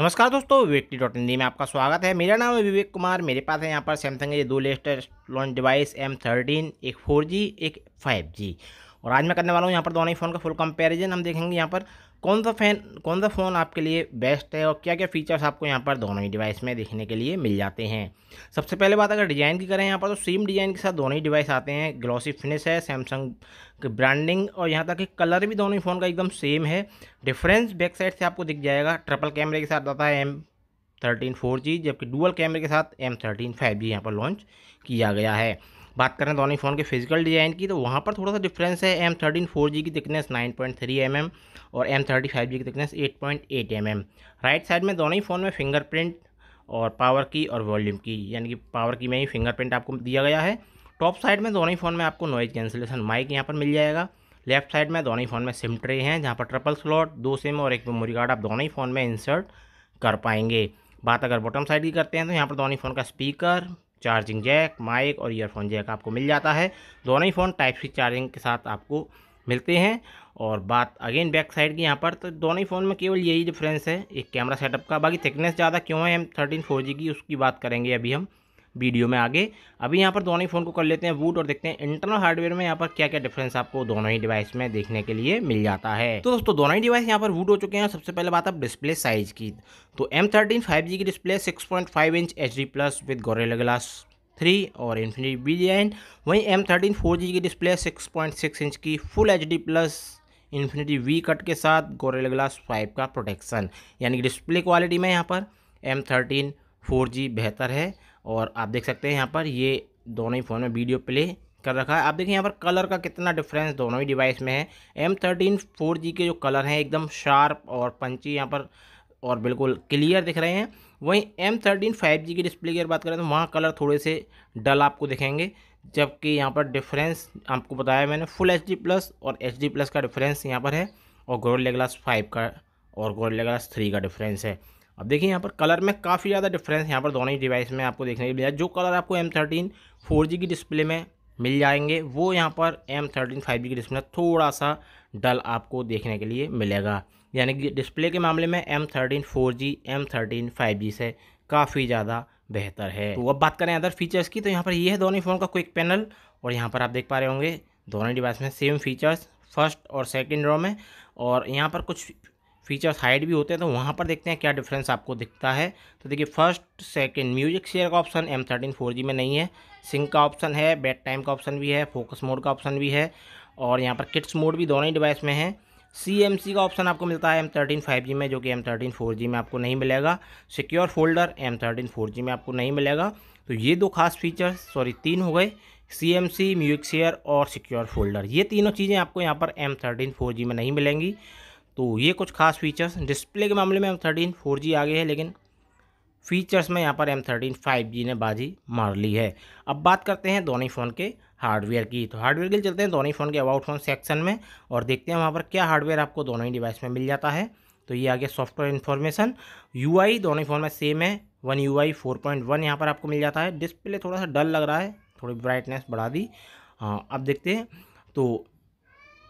नमस्कार दोस्तों विवेक T dot इंडी में आपका स्वागत है मेरा नाम है विवेक कुमार मेरे पास है यहाँ पर सैमसंग के दो latest launch device M thirteen एक फोर जी एक फाइव जी और आज मैं करने वाला हूँ यहाँ पर दोनों ही फ़ोन का फुल कंपैरिजन हम देखेंगे यहाँ पर कौन सा फैन कौन सा फ़ोन आपके लिए बेस्ट है और क्या क्या फीचर्स आपको यहाँ पर दोनों ही डिवाइस में देखने के लिए मिल जाते हैं सबसे पहले बात अगर डिज़ाइन की करें यहाँ पर तो सेम डिज़ाइन के साथ दोनों ही डिवाइस आते हैं ग्लॉसी फिनिश है सैमसंग की ब्रांडिंग और यहाँ तक कि कलर भी दोनों ही फ़ोन का एकदम सेम है डिफरेंस बैक साइड से आपको दिख जाएगा ट्रिपल कैमरे के साथ आता है एम थर्टीन फोर जी जबकि डुअल कैमरे के साथ एम थर्टीन फाइव जी यहाँ पर लॉन्च किया गया है बात करें दोनों फ़ोन के फिजिकल डिज़ाइन की तो वहाँ पर थोड़ा सा डिफरेंस है एम थर्टीन फोर जी की thickness nine point three M M और एम थर्टी फाइव जी की thickness eight point eight M M right side में दोनों ही फ़ोन में फिंगरप्रिंट और पावर की और वॉल्यूम की यानी कि पावर की में ही फिंगरप्रिंट आपको दिया गया है टॉप साइड में दोनों ही फ़ोन में आपको नॉइज़ कैंसिलेशन माइक यहाँ पर मिल जाएगा लेफ्ट साइड में दोनों ही फ़ोन में सिम ट्रे हैं जहाँ पर ट्रिपल स्लॉट दो सिम और एक मेमोरी कार्ड आप दोनों ही फ़ोन में इंसर्ट कर पाएंगे बात अगर बॉटम साइड की करते हैं तो यहाँ पर दोनों ही फ़ोन का स्पीकर चार्जिंग जैक माइक और ईयरफोन जैक आपको मिल जाता है दोनों ही फ़ोन टाइप सी चार्जिंग के साथ आपको मिलते हैं और बात अगेन बैक साइड की यहाँ पर तो दोनों ही फ़ोन में केवल यही डिफरेंस है एक कैमरा सेटअप का बाकी थिकनेस ज़्यादा क्यों है हम थर्टीन फोर की उसकी बात करेंगे अभी हम वीडियो में आगे अभी यहाँ पर दोनों ही फ़ोन को कर लेते हैं बूट और देखते हैं इंटरनल हार्डवेयर में यहाँ पर क्या क्या डिफरेंस आपको दोनों ही डिवाइस में देखने के लिए मिल जाता है तो दोस्तों दोनों ही डिवाइस यहाँ पर बूट हो चुके हैं सबसे पहले बात आप डिस्प्ले साइज की तो एम थर्टीन की display six inch H plus with gorilla glass three और इन्फिनी बी एंड वहीं एम थर्टीन फोर जी की display six point six inch की full H D plus infinity V cut के साथ gorilla glass five का protection यानी कि display quality में यहाँ पर एम थर्टीन फोर जी बेहतर है और आप देख सकते हैं यहाँ पर ये दोनों ही फ़ोन में वीडियो प्ले कर रखा है आप देखिए यहाँ पर कलर का कितना डिफरेंस दोनों ही डिवाइस में है एम थर्टीन फोर जी के जो कलर हैं एकदम शार्प और पंची यहाँ पर और बिल्कुल क्लियर दिख रहे हैं वहीं एम थर्टीन फाइव जी की डिस्प्ले की अगर बात करें तो वहाँ कलर थोड़े से डल आपको दिखेंगे जबकि यहाँ पर डिफरेंस आपको बताया मैंने फुल एच डी प्लस और एच डी प्लस का डिफरेंस यहाँ पर है और गोरेला ग्लास फाइव का और गोरेला ग्लास थ्री का डिफरेंस है अब देखिए यहाँ पर कलर में काफ़ी ज़्यादा डिफरेंस यहाँ पर दोनों ही डिवाइस में आपको देखने को मिला जो कलर आपको एम थर्टीन फोर जी की डिस्प्ले में मिल जाएंगे वो यहाँ पर एम थर्टीन फाइव जी की डिस्प्ले थोड़ा सा डल आपको देखने के लिए मिलेगा यानी कि डिस्प्ले के मामले में M thirteen four G M thirteen five G से काफ़ी ज़्यादा बेहतर है तो अब बात करें अदर फीचर्स की तो यहाँ पर ये है दोनों फ़ोन का क्विक पैनल और यहाँ पर आप देख पा रहे होंगे दोनों डिवाइस में सेम फीचर्स फर्स्ट और सेकेंड रो में और यहाँ पर कुछ फीचर्स हाइड भी होते हैं तो वहाँ पर देखते हैं क्या डिफरेंस आपको दिखता है तो देखिए फर्स्ट सेकंड म्यूजिक शेयर का option M thirteen four G में नहीं है सिंक का ऑप्शन है बैट टाइम का ऑप्शन भी है फोकस मोड का ऑप्शन भी है और यहाँ पर किट्स मोड भी दोनों ही डिवाइस में है सी एम सी का ऑप्शन आपको मिलता है एम थर्टीन फाइव जी में जो कि एम थर्टीन फोर जी में आपको नहीं मिलेगा secure folder M thirteen four G में आपको नहीं मिलेगा तो ये दो खास फीचर्स सॉरी तीन हो गए C M C music share और सिक्योर फोल्डर ये तीनों चीज़ें आपको यहाँ पर एम थर्टीन फोर जी में नहीं मिलेंगी तो ये कुछ खास फीचर्स डिस्प्ले के मामले में एम थर्टीन फोर जी आगे है लेकिन फीचर्स में यहाँ पर एम थर्टीन फाइव जी ने बाजी मार ली है अब बात करते हैं दोनों फ़ोन के हार्डवेयर की तो हार्डवेयर के लिए चलते हैं दोनों फ़ोन के अबाउट फ़ोन सेक्शन में और देखते हैं वहाँ पर क्या हार्डवेयर आपको दोनों ही डिवाइस में मिल जाता है तो ये आ गया सॉफ्टवेयर इन्फॉर्मेशन यू दोनों फ़ोन में सेम है one U I four point one यहाँ पर आपको मिल जाता है डिस्प्ले थोड़ा सा डल लग रहा है थोड़ी ब्राइटनेस बढ़ा दी हाँ अब देखते हैं तो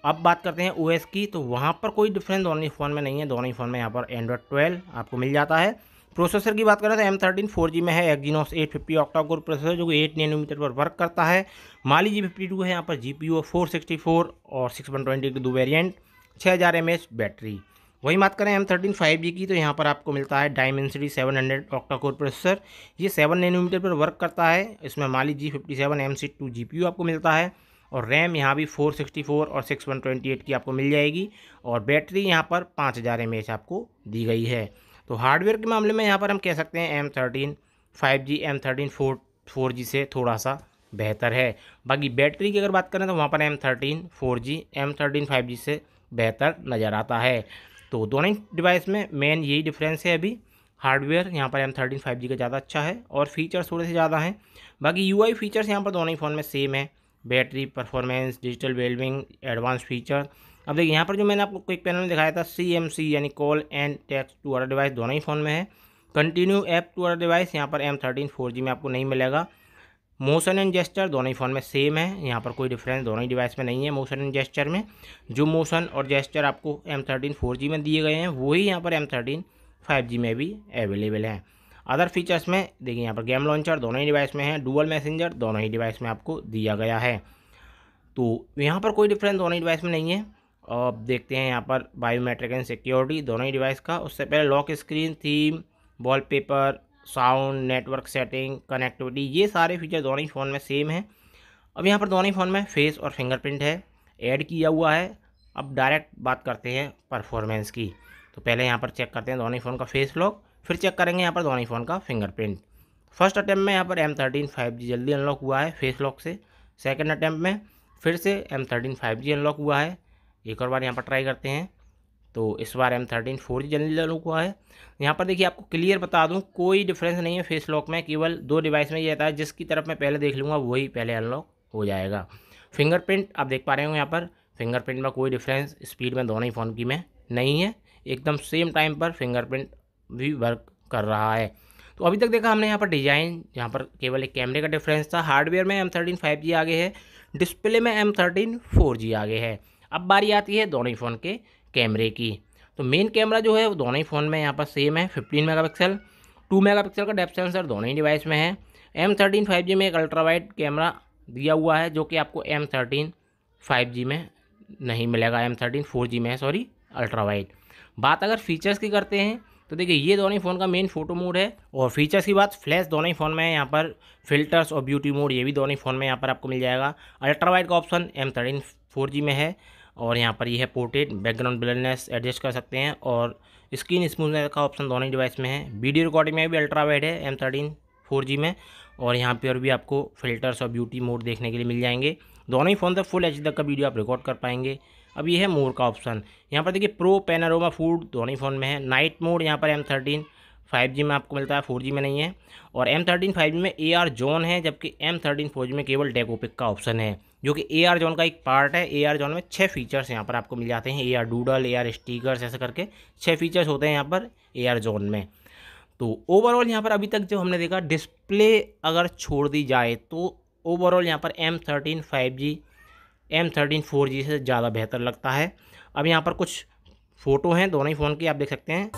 अब बात करते हैं ओ की तो वहाँ पर कोई डिफरेंस दोनों ही फ़ोन में नहीं है दोनों ही फ़ोन में यहाँ पर एंड्रॉयड ट्वेल्व आपको मिल जाता है प्रोसेसर की बात करें तो एम थर्टीन फोर जी में है Exynos eight fifty octa core processor जो कि एट नैनोमीटर पर वर्क करता है माली जी फिफ्टी टू है यहाँ पर G P U four sixty four और सिक्स वन ट्वेंटी टू दो वेरियंट छः हज़ार एम एच बैटरी वही बात करें एम थर्टीन फाइव जी की तो यहाँ पर आपको मिलता है Dimensity seven hundred octa core processor ये सेवन नैनोमीटर पर वर्क करता है इसमें Mali G fifty seven M C two G P U आपको मिलता है और रैम यहाँ भी 464 और 6128 की आपको मिल जाएगी और बैटरी यहाँ पर 5000 हज़ार आपको दी गई है तो हार्डवेयर के मामले में यहाँ पर हम कह सकते हैं M thirteen five G M thirteen four four G से थोड़ा सा बेहतर है बाकी बैटरी की अगर बात करें तो वहाँ पर M thirteen four G M thirteen five G से बेहतर नज़र आता है तो दोनों ही डिवाइस में मेन यही डिफरेंस है अभी हार्डवेयर यहाँ पर एम थर्टीन फाइव जी का ज़्यादा अच्छा है और फीचर्स थोड़े से ज़्यादा हैं बाकी यू आई फीचर्स यहाँ पर दोनों ही फ़ोन में सेम है battery performance digital wellbeing advance feature अब देखिए यहाँ पर जो मैंने आपको क्विक पैनल में दिखाया था सी एम सी यानी call and text to R device दोनों ही फ़ोन में है continue app to R device यहाँ पर एम थर्टीन फोर जी में आपको नहीं मिलेगा मोशन एंड जेस्चर दोनों ही फ़ोन में सेम है यहाँ पर कोई डिफरेंस दोनों ही डिवाइस में नहीं है मोशन एंड जेस्चर में जो मोशन और जेस्चर आपको एम थर्टीन फोर जी में दिए गए हैं वही यहाँ पर एम थर्टीन फाइव जी में भी अवेलेबल हैं अदर फीचर्स में देखिए यहाँ पर गेम लॉन्चर दोनों ही डिवाइस में है डुअल मैसेंजर दोनों ही डिवाइस में आपको दिया गया है तो यहाँ पर कोई डिफरेंस दोनों ही डिवाइस में नहीं है और देखते हैं यहाँ पर बायोमेट्रिक एंड सिक्योरिटी दोनों ही डिवाइस का उससे पहले lock screen theme wallpaper sound network setting connectivity ये सारे फीचर दोनों ही फ़ोन में सेम हैं अब यहाँ पर दोनों ही फ़ोन में फेस और फिंगरप्रिंट है ऐड किया हुआ है अब डायरेक्ट बात करते हैं परफॉर्मेंस की तो पहले यहाँ पर चेक करते हैं दोनों ही फ़ोन का फेस लॉक फिर चेक करेंगे यहाँ पर धोनी फ़ोन का फिंगरप्रिंट फर्स्ट अटैम्प्ट में यहाँ पर एम थर्टीन फाइव जी जल्दी अनलॉक हुआ है फेस लॉक से सेकेंड अटैम्प्ट में फिर से M thirteen five G unlock हुआ है एक और बार यहाँ पर ट्राई करते हैं तो इस बार एम थर्टीन फोर जी जल्दी अनलॉक हुआ है यहाँ पर देखिए आपको क्लियर बता दूँ कोई डिफरेंस नहीं है फेस लॉक में केवल दो डिवाइस में ये रहता है जिसकी तरफ मैं पहले देख लूँगा वही पहले अनलॉक हो जाएगा फिंगरप्रिंट आप देख पा रहे हो यहाँ पर फिंगरप्रिंट में कोई डिफरेंस स्पीड में दोनों ही फ़ोन की में नहीं है एकदम सेम टाइम पर फिंगरप्रिंट भी वर्क कर रहा है तो अभी तक देखा हमने यहाँ पर डिज़ाइन यहाँ पर केवल एक कैमरे का डिफरेंस था हार्डवेयर में एम थर्टीन फाइव जी आगे है डिस्प्ले में एम थर्टीन फोर जी आगे है अब बारी आती है दोनों ही फ़ोन के कैमरे की तो मेन कैमरा जो है वो दोनों ही फ़ोन में यहाँ पर सेम है fifteen mega pixel two mega pixel का डेप सेंसर दोनों ही डिवाइस में है एम थर्टीन फाइव जी में एक अल्ट्रा वाइड कैमरा दिया हुआ है जो कि आपको एम थर्टीन फाइव जी में नहीं मिलेगा एम थर्टीन फोर जी में है सॉरी अल्ट्रा वाइड बात अगर फीचर्स की करते हैं तो देखिए ये दोनों ही फ़ोन का मेन फोटो मोड है और फीचर्स की बात फ्लैश दोनों ही फ़ोन में है यहाँ पर फिल्टर्स और ब्यूटी मोड ये भी दोनों ही फ़ोन में यहाँ पर आपको मिल जाएगा अल्ट्रा वाइड का option M thirteen four G में है और यहाँ पर ये है पोर्ट्रेट बैकग्राउंड ब्लरनेस एडजस्ट कर सकते हैं और स्क्रीन स्मूथनेस का ऑप्शन दोनों ही डिवाइस में है वीडियो रिकॉर्डिंग में भी अल्ट्रा वाइड है एम थर्टीन फोर जी में और यहाँ पर भी आपको फिल्टर्स और ब्यूटी मोड देखने के लिए मिल जाएंगे दोनों ही फ़ोन से फुल एच तक का वीडियो आप रिकॉर्ड कर पाएंगे अब ये है मोर का ऑप्शन यहाँ पर देखिए प्रो पेनारोमा फूड दोनों ही फ़ोन में है नाइट मोड यहाँ पर एम थर्टीन फाइव जी में आपको मिलता है फोर जी में नहीं है और एम थर्टीन फाइव जी में ए आर जोन है जबकि एम थर्टीन फोर जी में केवल डेकोपिक का ऑप्शन है जो कि ए आर जोन का एक पार्ट है ए आर जोन में छः फीचर्स यहाँ पर आपको मिल जाते हैं A R doodle A R stickers ऐसे करके छः फीचर्स होते हैं यहाँ पर ए आर जोन में तो ओवरऑल यहाँ पर अभी तक जो हमने देखा डिस्प्ले अगर छोड़ दी जाए तो ओवरऑल यहाँ पर M thirteen five G M thirteen four G से ज़्यादा बेहतर लगता है अब यहाँ पर कुछ फ़ोटो हैं दोनों ही फ़ोन की आप देख सकते हैं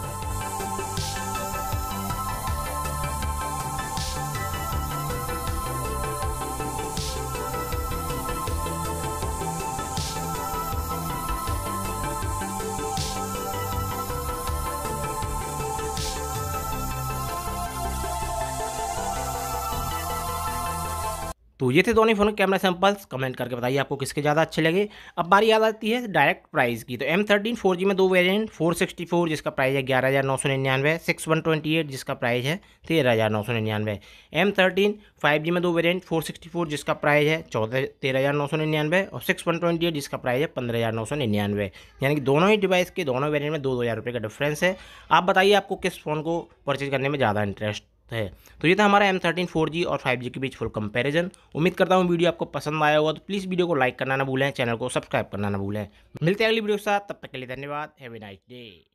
तो ये थे दोनों फ़ोन के कैमरा सैंपल्स कमेंट करके बताइए आपको किसके ज़्यादा अच्छे लगे अब बारी याद आती है डायरेक्ट प्राइस की तो एम थर्टीन फोर जी में दो वेरिएंट फोर सिक्सटी फोर जिसका प्राइस है ग्यारह हज़ार नौ सौ निन्यानवे सिक्स वन ट्वेंटी एट जिसका प्राइस है तेरह हज़ार नौ सौ निन्यानवे एम थर्टीन फाइव जी में दो वेरियंट फोर सिक्सटी फोर जिसका प्राइस है चौदह तेरह हज़ार नौ सौ निन्यानवे और सिक्स वन ट्वेंटी एट जिसका प्राइस है पंद्रह हज़ार नौ सौ निन्यानवे यानी कि दोनों ही डिवाइस के दोनों वेरियंट में दो दो हज़ार रुपये का डिफरेंस है आप बताइए आपको किस फ़ोन को परचेज करने में ज़्यादा इंटरेस्ट है तो ये था हमारा एम थर्टीन फोर जी और फाइव जी के बीच फुल कंपैरिजन उम्मीद करता हूँ वीडियो आपको पसंद आया होगा तो प्लीज़ वीडियो को लाइक करना ना भूलें चैनल को सब्सक्राइब करना ना भूलें मिलते हैं अगली वीडियो के साथ तब तक के लिए धन्यवाद हैवे नाइस डे